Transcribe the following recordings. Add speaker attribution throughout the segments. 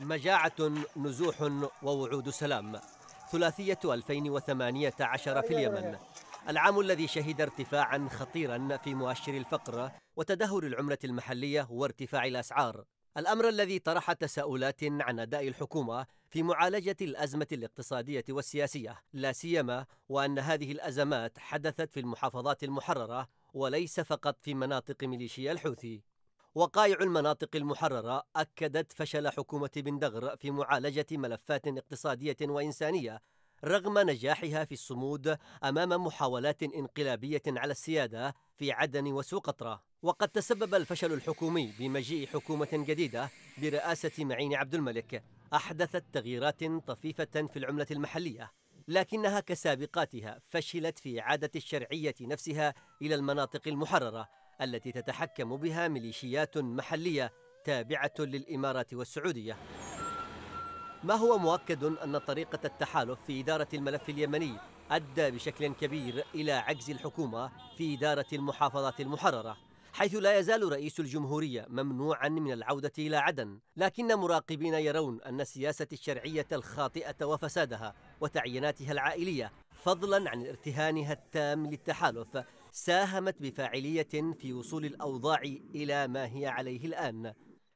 Speaker 1: مجاعة نزوح ووعود سلام ثلاثية 2018 في اليمن العام الذي شهد ارتفاعا خطيرا في مؤشر الفقر وتدهور العملة المحلية وارتفاع الأسعار الأمر الذي طرح تساؤلات عن أداء الحكومة في معالجة الأزمة الاقتصادية والسياسية لا سيما وأن هذه الأزمات حدثت في المحافظات المحررة وليس فقط في مناطق ميليشيا الحوثي وقائع المناطق المحررة أكدت فشل حكومة بندغر في معالجة ملفات اقتصادية وإنسانية رغم نجاحها في الصمود أمام محاولات انقلابية على السيادة في عدن وسوقطرة وقد تسبب الفشل الحكومي بمجيء حكومة جديدة برئاسة معين عبد الملك أحدثت تغييرات طفيفة في العملة المحلية لكنها كسابقاتها فشلت في إعادة الشرعية نفسها إلى المناطق المحررة التي تتحكم بها ميليشيات محلية تابعة للإمارات والسعودية ما هو مؤكد أن طريقة التحالف في إدارة الملف اليمني أدى بشكل كبير إلى عجز الحكومة في إدارة المحافظات المحررة حيث لا يزال رئيس الجمهورية ممنوعا من العودة إلى عدن لكن مراقبين يرون أن السياسة الشرعية الخاطئة وفسادها وتعييناتها العائلية فضلا عن ارتهانها التام للتحالف ساهمت بفاعلية في وصول الأوضاع إلى ما هي عليه الآن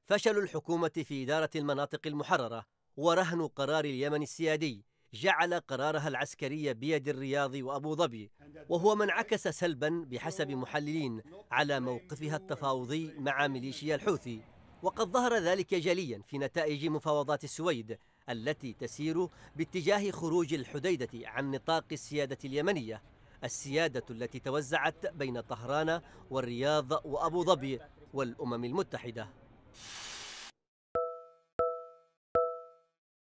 Speaker 1: فشل الحكومة في إدارة المناطق المحررة ورهن قرار اليمن السيادي جعل قرارها العسكري بيد الرياض وأبو ظبي وهو ما انعكس سلبا بحسب محللين على موقفها التفاوضي مع ميليشيا الحوثي وقد ظهر ذلك جليا في نتائج مفاوضات السويد التي تسير باتجاه خروج الحديدة عن نطاق السيادة اليمنية السيادة التي توزعت بين طهران والرياض وأبو ظبي والأمم المتحدة